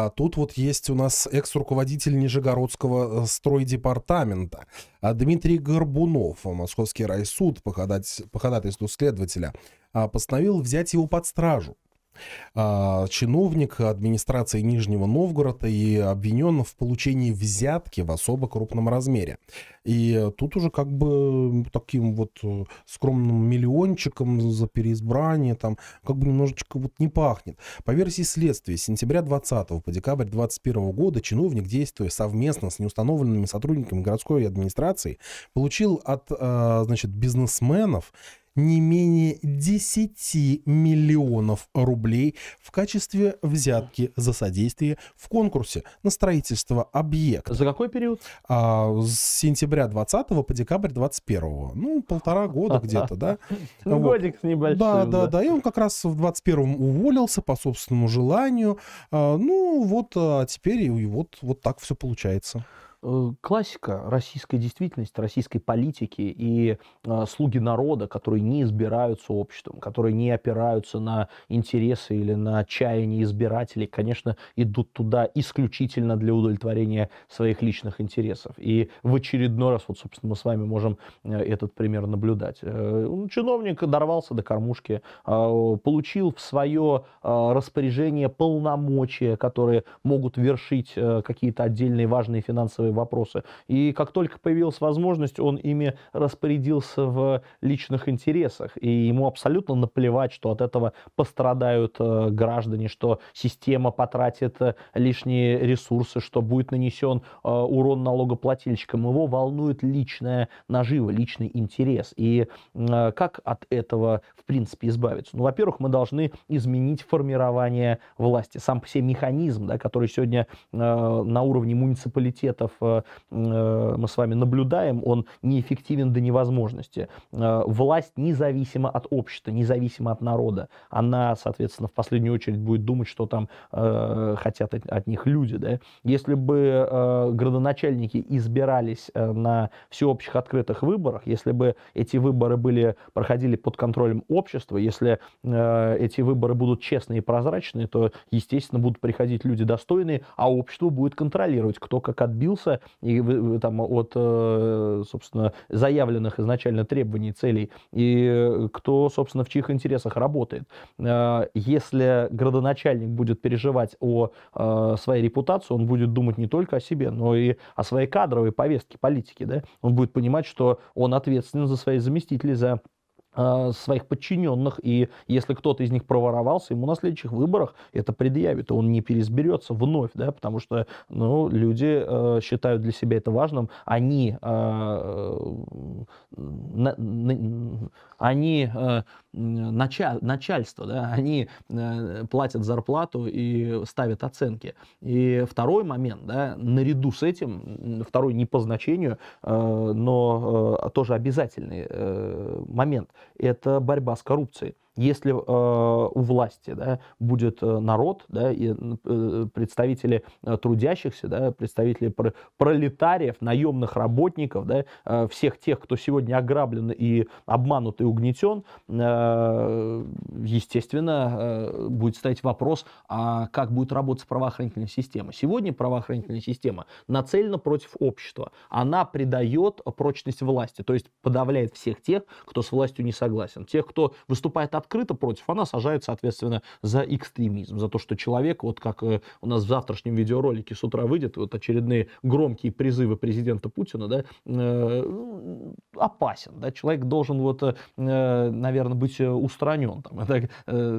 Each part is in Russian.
А тут вот есть у нас экс-руководитель Нижегородского э, стройдепартамента а, Дмитрий Горбунов. Э, Московский райсуд по ходатайству следователя а, постановил взять его под стражу а, чиновник администрации Нижнего Новгорода и обвинен в получении взятки в особо крупном размере. И тут уже как бы таким вот э, скромным миллиончиком за переизбрание там как бы немножечко вот не пахнет. По версии следствия, с сентября 20 по декабрь 21 года чиновник, действуя совместно с неустановленными сотрудниками городской администрации, получил от, э, значит, бизнесменов не менее 10 миллионов рублей в качестве взятки за содействие в конкурсе на строительство объекта. За какой период? А, с сентября 20 по декабрь 21. Ну, полтора года где-то, да. Ну, годик с небольшим. Да, да, да. И он как раз в 21-м уволился по собственному желанию. А, ну, вот а теперь и вот, вот так все получается. Э, классика российской действительности, российской политики и э, слуги народа, которые не избираются обществом, которые не опираются на интересы или на чаяние избирателей, конечно, идут туда исключительно для удовлетворения своих личных интересов. И в очередной раз, вот, собственно, мы с вами можем э, этот пример наблюдать. Э, ну, чиновник дорвался до кормушки, а, получил в свое а, распоряжение полномочия, которые могут вершить какие-то отдельные важные финансовые вопросы. И как только появилась возможность, он ими распорядился в личных интересах. И ему абсолютно наплевать, что от этого пострадают э, граждане, что система потратит э, лишние ресурсы, что будет нанесен э, урон налогоплательщикам. Его волнует личное наживо личный интерес. И э, как от этого, в принципе, избавиться? Ну, во-первых, мы должны изменить формирование власти. Сам по себе механизм, да, который сегодня э, на уровне муниципалитетов Э, э, мы с вами наблюдаем, он неэффективен до невозможности. Э, власть независимо от общества, независимо от народа, она, соответственно, в последнюю очередь будет думать, что там хотят от, от них люди. Да? Если бы градоначальники избирались на всеобщих открытых выборах, если бы эти выборы были, проходили под контролем общества, если эти выборы будут честные и прозрачные, то, естественно, будут приходить люди достойные, а общество будет контролировать, кто как отбился, и там, от, э, собственно, заявленных изначально требований, целей, и кто, собственно, в чьих интересах работает. Э, если градоначальник будет переживать о э, своей репутации, он будет думать не только о себе, но и о своей кадровой повестке политики. Да? Он будет понимать, что он ответственен за своих заместителей, за а, своих подчиненных, и если кто-то из них проворовался, ему на следующих выборах это предъявит, он не пересберется вновь, да, потому что, ну, люди э, считают для себя это важным, они, э, на, на, они э, началь, начальство, да, они э, платят зарплату и ставят оценки. И второй момент, да, наряду с этим, второй не по значению, э, но э, тоже обязательный э, момент – это борьба с коррупцией. Если э, у власти да, будет э, народ, да, и э, представители э, трудящихся, да, представители пр- пролетариев, наемных работников, да, э, всех тех, кто сегодня ограблен и обманут и угнетен, э, естественно, э, будет стоять вопрос, а как будет работать правоохранительная система. Сегодня правоохранительная система нацелена против общества. Она придает прочность власти, то есть подавляет всех тех, кто с властью не согласен, тех, кто выступает от открыто против, она сажает, соответственно, за экстремизм, за то, что человек, вот как э, у нас в завтрашнем видеоролике с утра выйдет, вот очередные громкие призывы президента Путина, да, э, опасен, да, человек должен вот, э, наверное, быть устранен, там,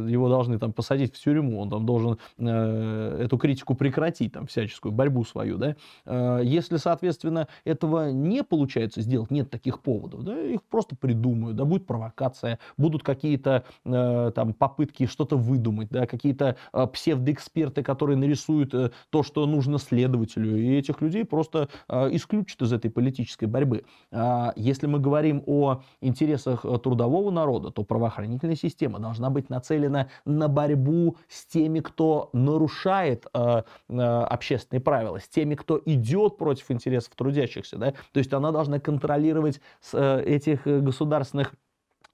его должны там посадить в тюрьму, он там должен эту критику прекратить, там, всяческую борьбу свою, да, если, соответственно, этого не получается сделать, нет таких поводов, да, их просто придумают, да, будет провокация, будут какие-то Э, там, попытки что-то выдумать, да, какие-то э, псевдоэксперты, которые нарисуют э, то, что нужно следователю, и этих людей просто э, исключат из этой политической борьбы. А если мы говорим о интересах трудового народа, то правоохранительная система должна быть нацелена на борьбу с теми, кто нарушает общественные правила, с теми, кто идет против интересов трудящихся, да, то есть она должна контролировать с, этих государственных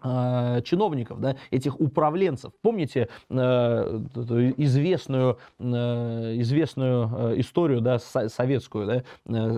а, чиновников, да, этих управленцев. Помните э, известную, э, известную э, историю да, советскую, да,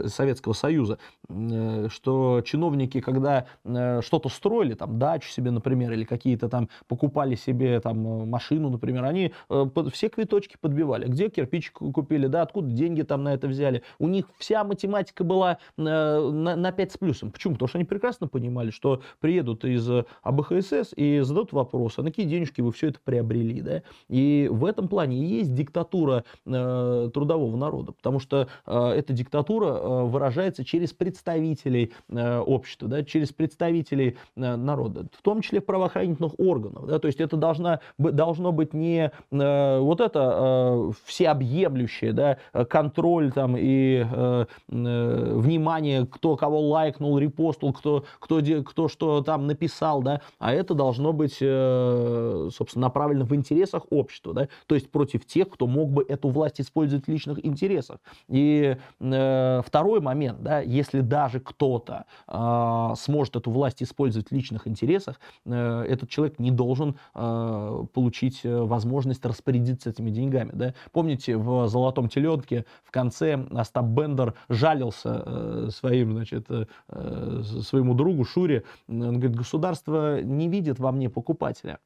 э, Советского Союза, э, что чиновники, когда э, что-то строили, там, дачу себе, например, или какие-то там, покупали себе там э, машину, например, они э, под, все квиточки подбивали, где кирпичик купили, да, откуда деньги там на это взяли. У них вся математика была э, на, на 5 с плюсом. Почему? Потому что они прекрасно понимали, что приедут из АБХСС и зададут вопрос, а на какие денежки вы все это приобрели, да? И в этом плане есть диктатура э, трудового народа, потому что э, эта диктатура э, выражается через представителей э, общества, да, через представителей э, народа, в том числе правоохранительных органов, да, то есть это должна, должно быть не э, вот это э, всеобъемлющее, да, контроль там и э, э, внимание, кто кого лайкнул, репостнул, кто, кто, кто что там написал, да, а это должно быть, э, собственно, направлено в интересах общества, да, то есть против тех, кто мог бы эту власть использовать в личных интересах. И э, второй момент, да, если даже кто-то э, сможет эту власть использовать в личных интересах, э, этот человек не должен э, получить э, возможность распорядиться этими деньгами, да. Помните, в «Золотом теленке» в конце Остап Бендер жалился э, своим, значит, э, э своему другу Шуре, он говорит, государство не видит во мне покупателя.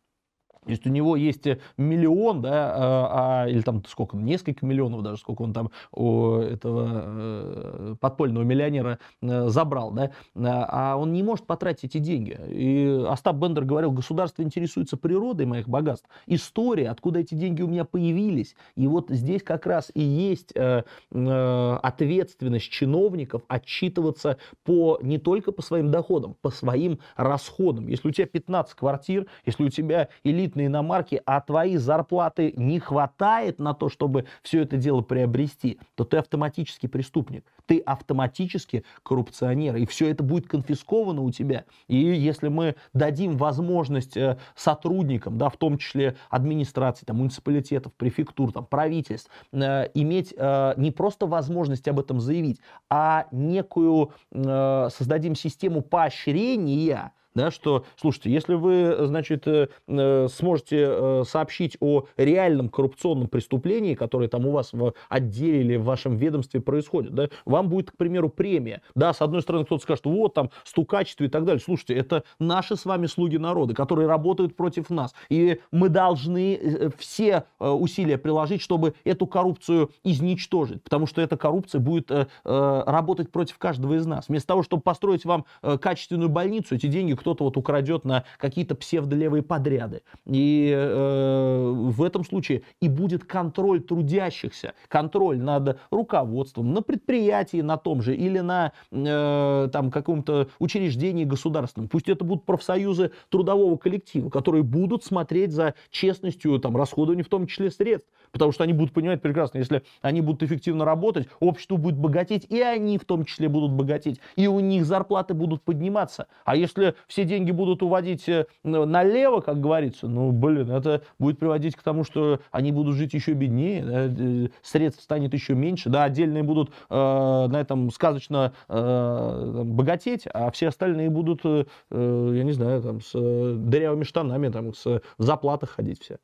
То есть у него есть э, миллион, да, а, а, или там сколько, несколько миллионов даже, сколько он там у этого э, подпольного миллионера э, забрал, да, а он не может потратить эти деньги. И Остап Бендер говорил, государство интересуется природой моих богатств, историей, откуда эти деньги у меня появились. И вот здесь как раз и есть ответственность чиновников отчитываться по, не только по своим доходам, по своим расходам. Если у тебя 15 квартир, если у тебя элитный на иномарке, а твои зарплаты не хватает на то, чтобы все это дело приобрести, то ты автоматически преступник. Ты автоматически коррупционер. И все это будет конфисковано у тебя. И если мы дадим возможность э, сотрудникам, да, в том числе администрации, там, муниципалитетов, префектур, там, правительств, э, иметь э, не просто возможность об этом заявить, а некую, э, создадим систему поощрения, да, что, слушайте, если вы, значит, э, э, сможете э, сообщить о реальном коррупционном преступлении, которое там у вас в отделе или в вашем ведомстве происходит, да, вам будет, к примеру, премия. Да, с одной стороны, кто-то скажет, вот там стукачество и так далее. Слушайте, это наши с вами слуги народа, которые работают против нас. И мы должны все усилия приложить, чтобы эту коррупцию изничтожить, потому что эта коррупция будет работать против каждого из нас. Вместо того, чтобы построить вам качественную больницу, эти деньги кто кто-то вот украдет на какие-то псевдолевые подряды. И э, в этом случае и будет контроль трудящихся, контроль над руководством, на предприятии на том же или на э, там каком-то учреждении государственном. Пусть это будут профсоюзы трудового коллектива, которые будут смотреть за честностью там расходования в том числе средств, потому что они будут понимать прекрасно, если они будут эффективно работать, общество будет богатеть, и они в том числе будут богатеть, и у них зарплаты будут подниматься. А если все деньги будут уводить э, налево, как говорится, ну, блин, это будет приводить к тому, что они будут жить еще беднее, э, да, э, средств станет еще меньше, да, отдельные будут э, на этом сказочно э, богатеть, а все остальные будут, э, я не знаю, там, с дырявыми штанами, там, с, в ходить все.